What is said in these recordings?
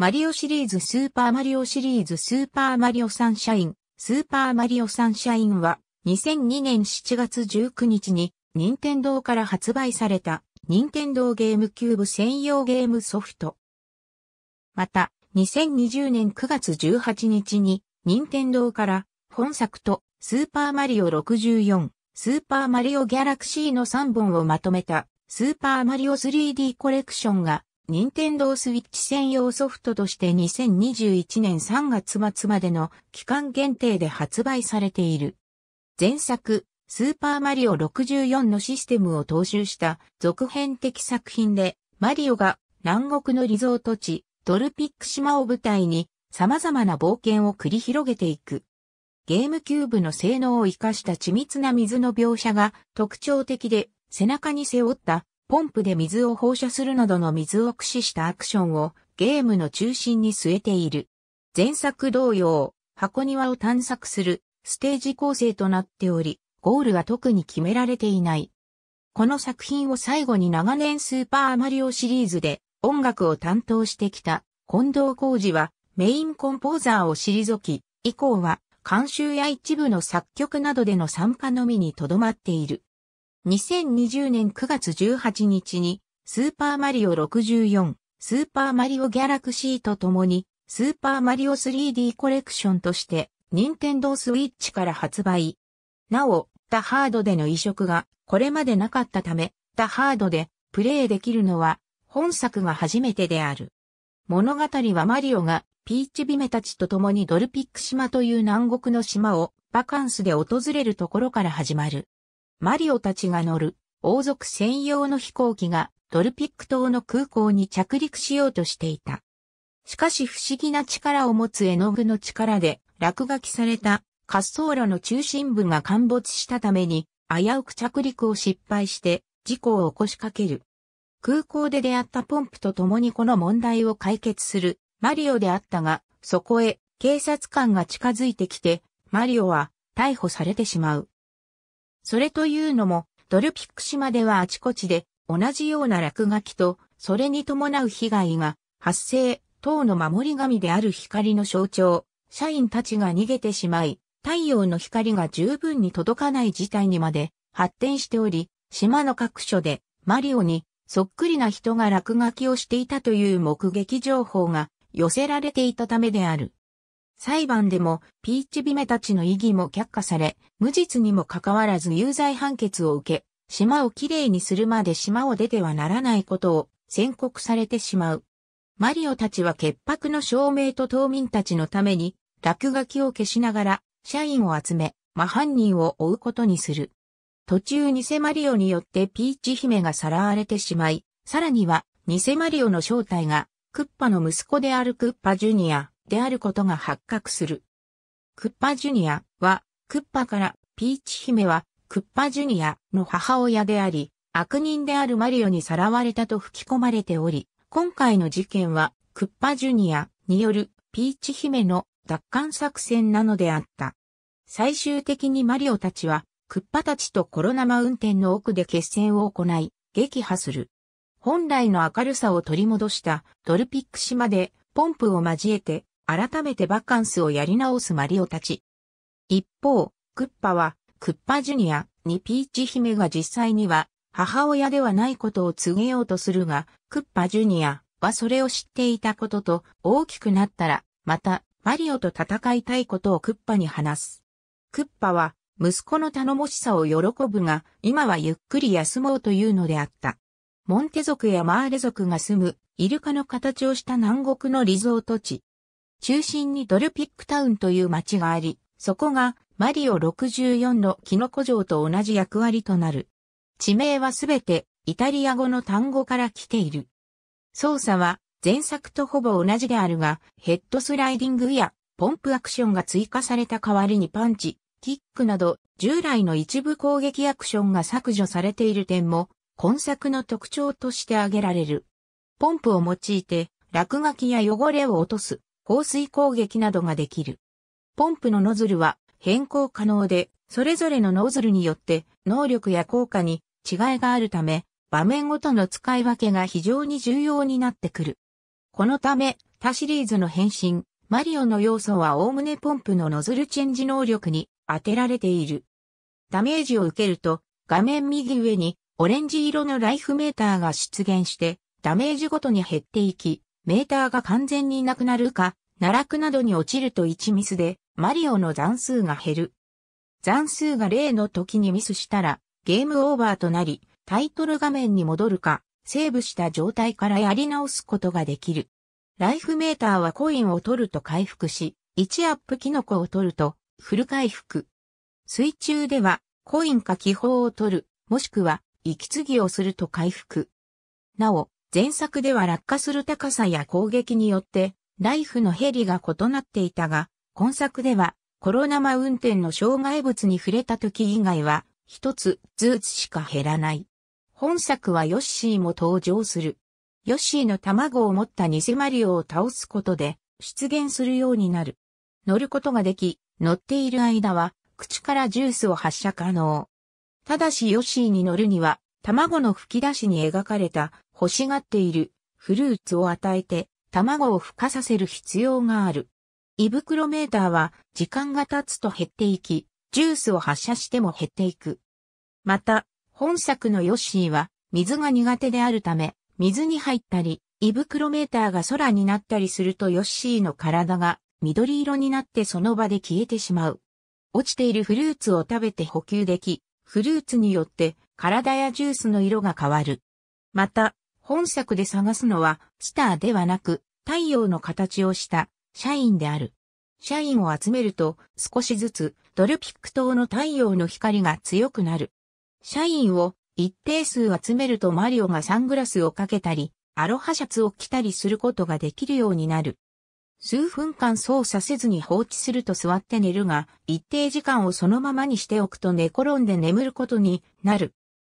マリオシリーズスーパーマリオシリーズスーパーマリオサンシャイン、スーパーマリオサンシャインは2002年7月19日に任天堂から発売された任天堂ゲームキューブ専用ゲームソフト。また、2020年9月18日に任天堂から本作とスーパーマリオ64、スーパーマリオギャラクシーの3本をまとめたスーパーマリオ 3D コレクションが任天堂スイッチ専用ソフトとして2021年3月末までの期間限定で発売されている。前作、スーパーマリオ64のシステムを踏襲した続編的作品で、マリオが南国のリゾート地、ドルピック島を舞台に様々な冒険を繰り広げていく。ゲームキューブの性能を活かした緻密な水の描写が特徴的で、背中に背負ったポンプで水を放射するなどの水を駆使したアクションをゲームの中心に据えている。前作同様、箱庭を探索するステージ構成となっており、ゴールは特に決められていない。この作品を最後に長年スーパーマリオシリーズで音楽を担当してきた近藤浩二はメインコンポーザーを退き、以降は監修や一部の作曲などでの参加のみにとどまっている。2020年9月18日に、スーパーマリオ64、スーパーマリオギャラクシーと共に、スーパーマリオ 3D コレクションとして、任天堂スイッチから発売。なお、タハードでの移植がこれまでなかったため、タハードでプレイできるのは本作が初めてである。物語はマリオがピーチビメたちと共にドルピック島という南国の島をバカンスで訪れるところから始まる。マリオたちが乗る王族専用の飛行機がドルピック島の空港に着陸しようとしていた。しかし不思議な力を持つ絵の具の力で落書きされた滑走路の中心部が陥没したために危うく着陸を失敗して事故を起こしかける。空港で出会ったポンプと共にこの問題を解決するマリオであったが、そこへ警察官が近づいてきて、マリオは逮捕されてしまう。それというのも、ドルピック島ではあちこちで同じような落書きと、それに伴う被害が発生、等の守り神である光の象徴、社員たちが逃げてしまい、太陽の光が十分に届かない事態にまで発展しており、島の各所でマリオにそっくりな人が落書きをしていたという目撃情報が寄せられていたためである。裁判でもピーチビメたちの異議も却下され、無実にもかかわらず有罪判決を受け、島をきれいにするまで島を出てはならないことを宣告されてしまう。マリオたちは潔白の証明と島民たちのために落書きを消しながら社員を集め、真犯人を追うことにする。途中偽マリオによってピーチ姫がさらわれてしまい、さらには偽マリオの正体がクッパの息子であるクッパジュニア、であることが発覚する。クッパジュニアは、クッパからピーチ姫は、クッパジュニアの母親であり、悪人であるマリオにさらわれたと吹き込まれており、今回の事件は、クッパジュニアによるピーチ姫の奪還作戦なのであった。最終的にマリオたちは、クッパたちとコロナマ運転の奥で決戦を行い、撃破する。本来の明るさを取り戻したドルピック島でポンプを交えて改めてバカンスをやり直すマリオたち。一方、クッパは、クッパジュニアにピーチ姫が実際には、母親ではないことを告げようとするが、クッパジュニアはそれを知っていたことと、大きくなったら、また、マリオと戦いたいことをクッパに話す。クッパは、息子の頼もしさを喜ぶが、今はゆっくり休もうというのであった。モンテ族やマーレ族が住む、イルカの形をした南国のリゾート地、中心にドルピックタウンという町があり、そこがマリオ64のキノコ城と同じ役割となる。地名はすべてイタリア語の単語から来ている。操作は前作とほぼ同じであるが、ヘッドスライディングやポンプアクションが追加された代わりにパンチ、キックなど従来の一部攻撃アクションが削除されている点も今作の特徴として挙げられる。ポンプを用いて落書きや汚れを落とす、放水攻撃などができる。ポンプのノズルは変更可能で、それぞれのノズルによって能力や効果に違いがあるため、場面ごとの使い分けが非常に重要になってくる。このため、他シリーズの変身、マリオの要素は概ねポンプのノズルチェンジ能力に当てられている。ダメージを受けると、画面右上にオレンジ色のライフメーターが出現して、ダメージごとに減っていき、メーターが完全になくなるか、奈落などに落ちると1ミスで、マリオの残数が減る。残数が0の時にミスしたら、ゲームオーバーとなり、タイトル画面に戻るか、セーブした状態からやり直すことができる。ライフメーターはコインを取ると回復し、1アップキノコを取ると、フル回復。水中では、コインか気泡を取る、もしくは、息継ぎをすると回復。なお、前作では落下する高さや攻撃によって、ライフのヘリが異なっていたが、今作では、コロナマ運転の障害物に触れた時以外は、一つずつしか減らない。本作はヨッシーも登場する。ヨッシーの卵を持ったニセマリオを倒すことで、出現するようになる。乗ることができ、乗っている間は、口からジュースを発射可能。ただしヨッシーに乗るには、卵の吹き出しに描かれた欲しがっているフルーツを与えて卵を孵化させる必要がある。胃袋メーターは時間が経つと減っていき、ジュースを発射しても減っていく。また、本作のヨッシーは水が苦手であるため、水に入ったり、胃袋メーターが空になったりするとヨッシーの体が緑色になってその場で消えてしまう。落ちているフルーツを食べて補給でき、フルーツによって体やジュースの色が変わる。また、本作で探すのは、スターではなく、太陽の形をした、社員である。社員を集めると、少しずつ、ドルピック島の太陽の光が強くなる。社員を一定数集めるとマリオがサングラスをかけたり、アロハシャツを着たりすることができるようになる。数分間操作せずに放置すると座って寝るが、一定時間をそのままにしておくと寝転んで眠ることになる。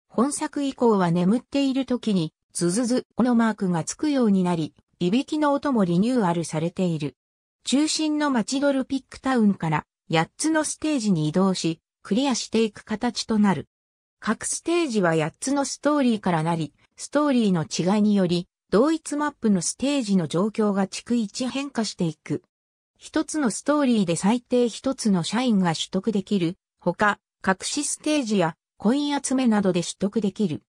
本作以降は眠っている時にズズずこのマークがつくようになり、いびきの音もリニューアルされている。中心の街ドルピックタウンから8つのステージに移動し、クリアしていく形となる。各ステージは8つのストーリーからなり、ストーリーの違いにより、同一マップのステージの状況が逐一変化していく。一つのストーリーで最低一つの社員が取得できる。他、隠しステージやコイン集めなどで取得できる。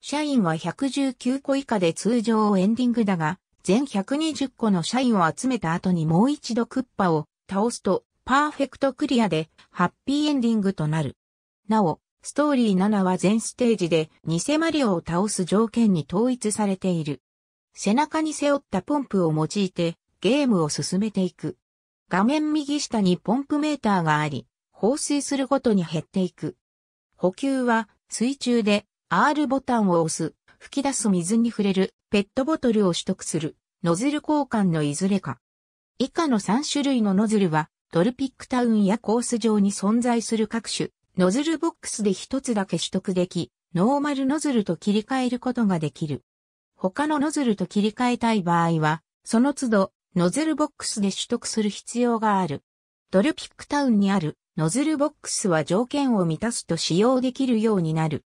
社員は119個以下で通常エンディングだが、全120個の社員を集めた後にもう一度クッパを倒すと、パーフェクトクリアで、ハッピーエンディングとなる。なお、ストーリー7は全ステージで、偽マリオを倒す条件に統一されている。背中に背負ったポンプを用いて、ゲームを進めていく。画面右下にポンプメーターがあり、放水するごとに減っていく。補給は水中で R ボタンを押す、吹き出す水に触れる、ペットボトルを取得する、ノズル交換のいずれか。以下の3種類のノズルは、ドルピックタウンやコース上に存在する各種、ノズルボックスで一つだけ取得でき、ノーマルノズルと切り替えることができる。他のノズルと切り替えたい場合は、その都度、ノズルボックスで取得する必要がある。ドルピックタウンにあるノズルボックスは条件を満たすと使用できるようになる。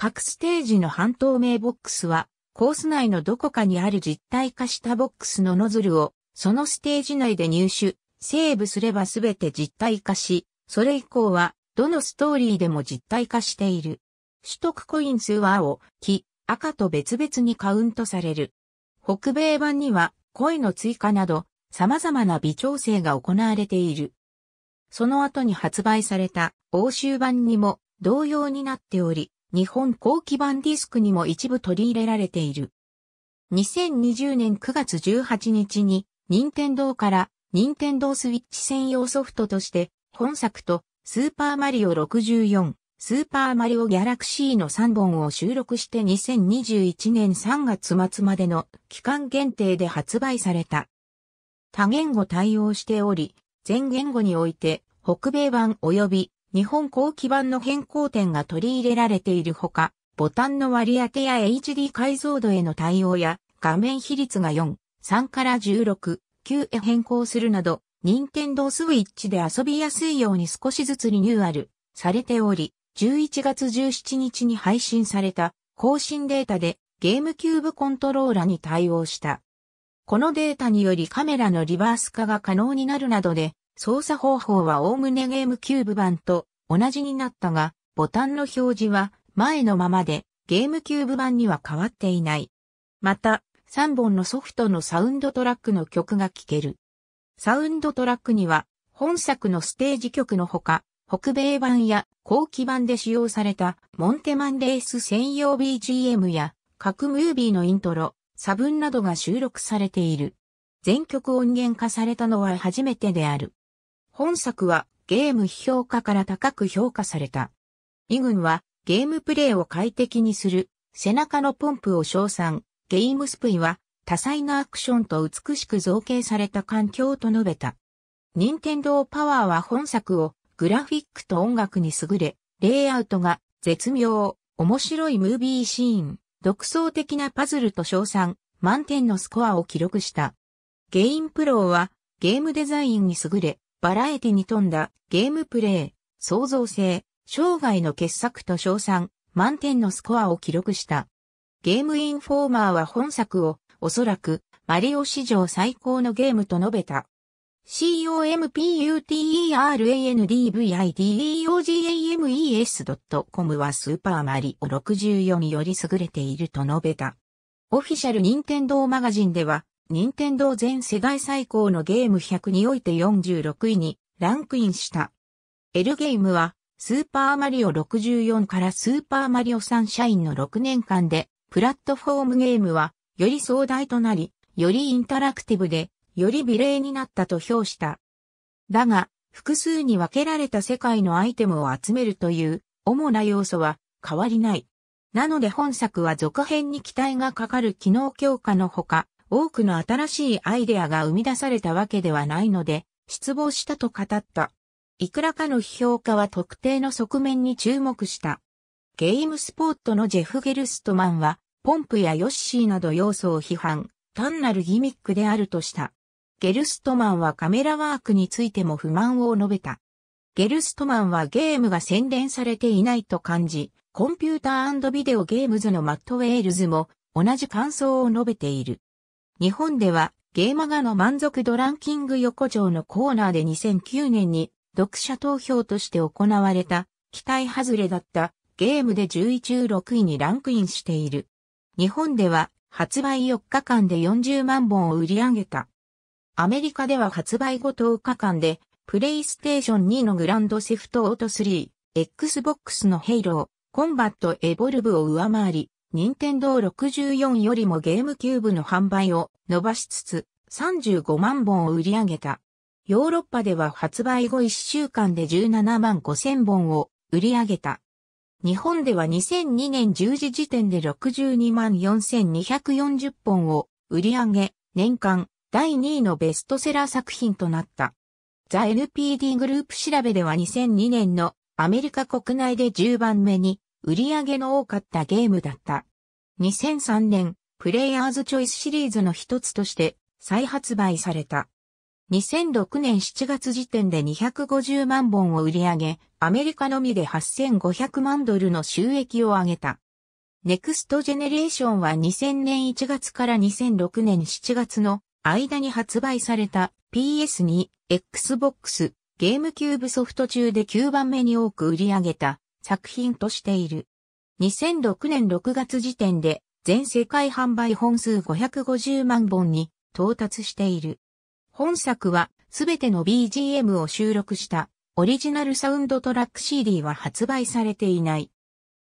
各ステージの半透明ボックスは、コース内のどこかにある実体化したボックスのノズルを、そのステージ内で入手、セーブすればすべて実体化し、それ以降は、どのストーリーでも実体化している。取得コイン数は青、黄、赤と別々にカウントされる。北米版には、声の追加など、様々な微調整が行われている。その後に発売された欧州版にも同様になっており、日本後期版ディスクにも一部取り入れられている。2020年9月18日に、任天堂から、任天堂スイッチ専用ソフトとして、本作と、スーパーマリオ64、スーパーマリオギャラクシーの3本を収録して2021年3月末までの期間限定で発売された。多言語対応しており、全言語において、北米版及び日本後期版の変更点が取り入れられているほか、ボタンの割り当てや HD 解像度への対応や画面比率が4、3から16、9へ変更するなど、任天堂スイッチで遊びやすいように少しずつリニューアルされており、11月17日に配信された更新データでゲームキューブコントローラに対応した。このデータによりカメラのリバース化が可能になるなどで操作方法はおおむねゲームキューブ版と同じになったが、ボタンの表示は前のままでゲームキューブ版には変わっていない。また、3本のソフトのサウンドトラックの曲が聴ける。サウンドトラックには、本作のステージ曲のほか、北米版や後期版で使用されたモンテマンレース専用 BGM や各ムービーのイントロ、差分などが収録されている。全曲音源化されたのは初めてである。本作はゲーム批評家から高く評価された。インはゲームプレイを快適にする背中のポンプを称賛、ゲームスプイは多彩なアクションと美しく造形された環境と述べた。任天堂パワーは本作をグラフィックと音楽に優れ、レイアウトが絶妙、面白いムービーシーン、独創的なパズルと称賛、満点のスコアを記録した。ゲインプロはゲームデザインに優れ、バラエティに富んだゲームプレイ、創造性、生涯の傑作と賞賛、満点のスコアを記録した。ゲームインフォーマーは本作を、おそらく、マリオ史上最高のゲームと述べた。computerdvidgames.com a n はスーパーマリオ64より優れていると述べた。オフィシャル任天堂マガジンでは、任天堂全世代最高のゲーム100において46位にランクインした。L ゲームは、スーパーマリオ64からスーパーマリオサンシャインの6年間で、プラットフォームゲームは、より壮大となり、よりインタラクティブで、より美麗になったと評した。だが、複数に分けられた世界のアイテムを集めるという主な要素は変わりない。なので本作は続編に期待がかかる機能強化のほか、多くの新しいアイデアが生み出されたわけではないので、失望したと語った。いくらかの批評家は特定の側面に注目した。ゲームスポットのジェフ・ゲルストマンは、ポンプやヨッシーなど要素を批判、単なるギミックであるとした。ゲルストマンはカメラワークについても不満を述べた。ゲルストマンはゲームが洗練されていないと感じ、コンピュータービデオゲームズのマット・ウェールズも同じ感想を述べている。日本ではゲーマガの満足度ランキング横丁のコーナーで2009年に読者投票として行われた期待外れだったゲームで11中6位にランクインしている。日本では発売4日間で40万本を売り上げた。アメリカでは発売後10日間でプレイステーション2のグランドセフトオート3、Xbox のヘイロー、コンバットエボルブを上回り、任天堂64よりもゲームキューブの販売を伸ばしつつ、35万本を売り上げた。ヨーロッパでは発売後1週間で17万5千本を売り上げた。日本では2002年10時時点で62万4240本を売り上げ、年間第2位のベストセラー作品となった。ザ・ NPD グループ調べでは2002年のアメリカ国内で10番目に売り上げの多かったゲームだった。2003年、プレイヤーズチョイスシリーズの一つとして再発売された。2006年7月時点で250万本を売り上げ、アメリカのみで8500万ドルの収益を上げた。ネクストジェネレーションは2000年1月から2006年7月の間に発売された PS2、Xbox、ゲームキューブソフト中で9番目に多く売り上げた作品としている。2006年6月時点で全世界販売本数550万本に到達している。本作はすべての BGM を収録したオリジナルサウンドトラック CD は発売されていない。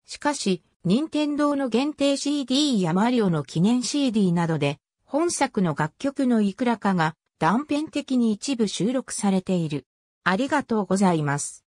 しかし、任天堂の限定 CD やマリオの記念 CD などで、本作の楽曲のいくらかが断片的に一部収録されている。ありがとうございます。